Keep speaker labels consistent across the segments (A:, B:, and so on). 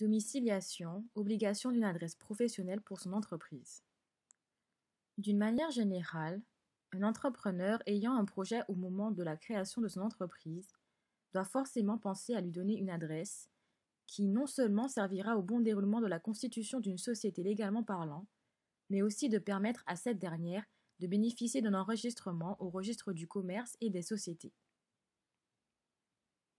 A: Domiciliation, obligation d'une adresse professionnelle pour son entreprise. D'une manière générale, un entrepreneur ayant un projet au moment de la création de son entreprise doit forcément penser à lui donner une adresse qui non seulement servira au bon déroulement de la constitution d'une société légalement parlant, mais aussi de permettre à cette dernière de bénéficier d'un enregistrement au registre du commerce et des sociétés.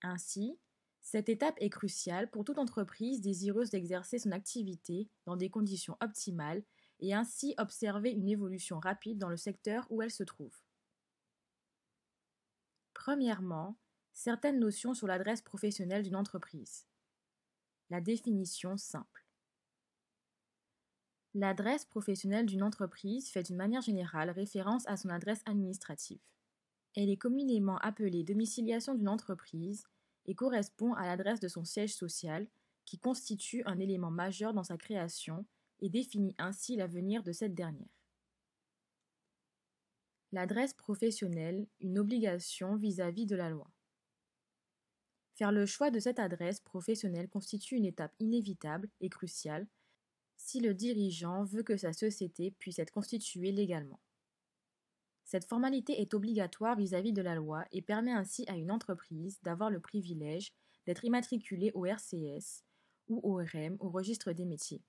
A: Ainsi, cette étape est cruciale pour toute entreprise désireuse d'exercer son activité dans des conditions optimales et ainsi observer une évolution rapide dans le secteur où elle se trouve. Premièrement, certaines notions sur l'adresse professionnelle d'une entreprise. La définition simple. L'adresse professionnelle d'une entreprise fait d'une manière générale référence à son adresse administrative. Elle est communément appelée domiciliation d'une entreprise et correspond à l'adresse de son siège social, qui constitue un élément majeur dans sa création et définit ainsi l'avenir de cette dernière. L'adresse professionnelle, une obligation vis-à-vis de la loi. Faire le choix de cette adresse professionnelle constitue une étape inévitable et cruciale si le dirigeant veut que sa société puisse être constituée légalement. Cette formalité est obligatoire vis-à-vis de la loi et permet ainsi à une entreprise d'avoir le privilège d'être immatriculée au RCS ou au RM, au registre des métiers.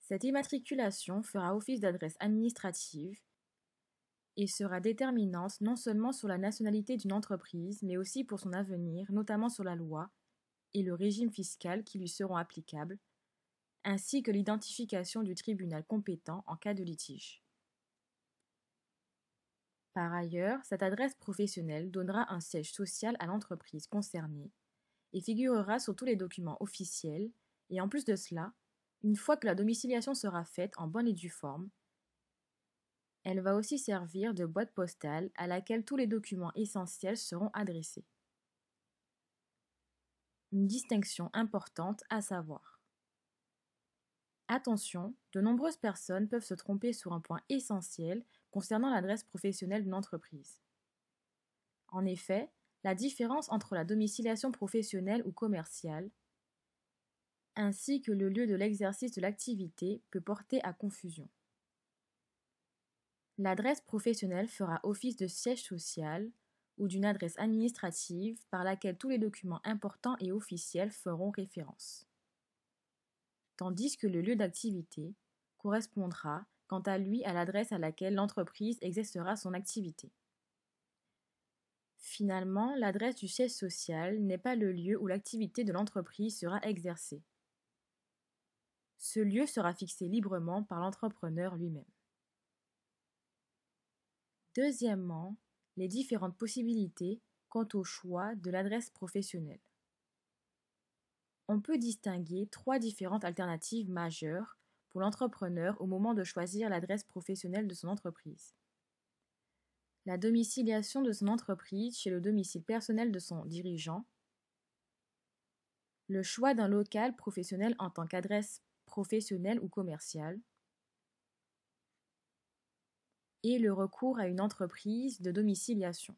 A: Cette immatriculation fera office d'adresse administrative et sera déterminante non seulement sur la nationalité d'une entreprise, mais aussi pour son avenir, notamment sur la loi et le régime fiscal qui lui seront applicables, ainsi que l'identification du tribunal compétent en cas de litige. Par ailleurs, cette adresse professionnelle donnera un siège social à l'entreprise concernée et figurera sur tous les documents officiels et en plus de cela, une fois que la domiciliation sera faite en bonne et due forme, elle va aussi servir de boîte postale à laquelle tous les documents essentiels seront adressés. Une distinction importante à savoir. Attention, de nombreuses personnes peuvent se tromper sur un point essentiel concernant l'adresse professionnelle d'une entreprise. En effet, la différence entre la domiciliation professionnelle ou commerciale, ainsi que le lieu de l'exercice de l'activité, peut porter à confusion. L'adresse professionnelle fera office de siège social ou d'une adresse administrative par laquelle tous les documents importants et officiels feront référence. Tandis que le lieu d'activité correspondra quant à lui à l'adresse à laquelle l'entreprise exercera son activité. Finalement, l'adresse du siège social n'est pas le lieu où l'activité de l'entreprise sera exercée. Ce lieu sera fixé librement par l'entrepreneur lui-même. Deuxièmement, les différentes possibilités quant au choix de l'adresse professionnelle. On peut distinguer trois différentes alternatives majeures l'entrepreneur au moment de choisir l'adresse professionnelle de son entreprise. La domiciliation de son entreprise chez le domicile personnel de son dirigeant. Le choix d'un local professionnel en tant qu'adresse professionnelle ou commerciale. Et le recours à une entreprise de domiciliation.